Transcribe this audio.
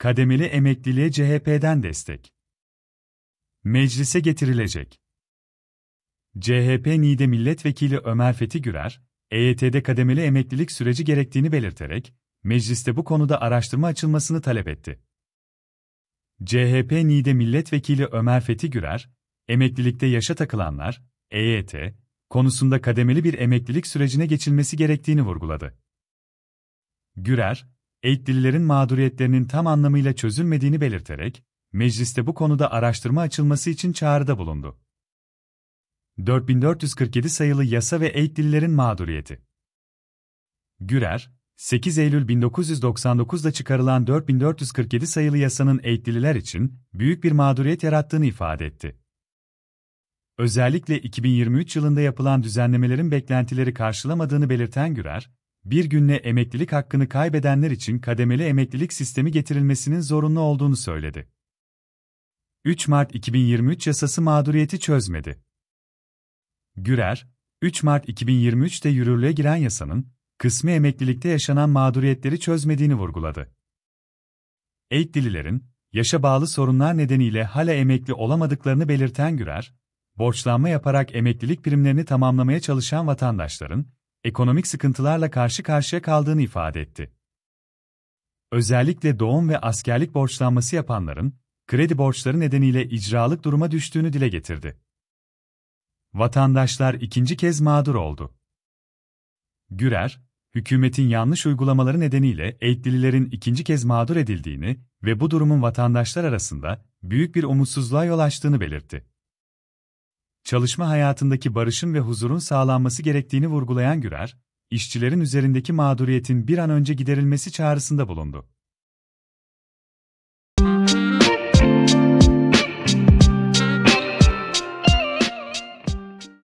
Kademeli emekliliğe CHP'den destek. Meclise getirilecek. CHP NİDE Milletvekili Ömer Fethi Gürer, EYT'de kademeli emeklilik süreci gerektiğini belirterek, mecliste bu konuda araştırma açılmasını talep etti. CHP NİDE Milletvekili Ömer Fethi Gürer, emeklilikte yaşa takılanlar, EYT, konusunda kademeli bir emeklilik sürecine geçilmesi gerektiğini vurguladı. Gürer, eğitlilerin mağduriyetlerinin tam anlamıyla çözülmediğini belirterek, mecliste bu konuda araştırma açılması için çağrıda bulundu. 4447 sayılı yasa ve eğitlilerin mağduriyeti. Gürer, 8 Eylül 1999'da çıkarılan 4447 sayılı yasanın eğitliler için büyük bir mağduriyet yarattığını ifade etti. Özellikle 2023 yılında yapılan düzenlemelerin beklentileri karşılamadığını belirten Gürer, bir günle emeklilik hakkını kaybedenler için kademeli emeklilik sistemi getirilmesinin zorunlu olduğunu söyledi. 3 Mart 2023 yasası mağduriyeti çözmedi. Gürer, 3 Mart 2023'te yürürlüğe giren yasanın, kısmi emeklilikte yaşanan mağduriyetleri çözmediğini vurguladı. Eğitililerin, yaşa bağlı sorunlar nedeniyle hala emekli olamadıklarını belirten Gürer, borçlanma yaparak emeklilik primlerini tamamlamaya çalışan vatandaşların, ekonomik sıkıntılarla karşı karşıya kaldığını ifade etti. Özellikle doğum ve askerlik borçlanması yapanların, kredi borçları nedeniyle icralık duruma düştüğünü dile getirdi. Vatandaşlar ikinci kez mağdur oldu. Gürer, hükümetin yanlış uygulamaları nedeniyle eğitlililerin ikinci kez mağdur edildiğini ve bu durumun vatandaşlar arasında büyük bir umutsuzluğa yol açtığını belirtti çalışma hayatındaki barışın ve huzurun sağlanması gerektiğini vurgulayan Gürer, işçilerin üzerindeki mağduriyetin bir an önce giderilmesi çağrısında bulundu.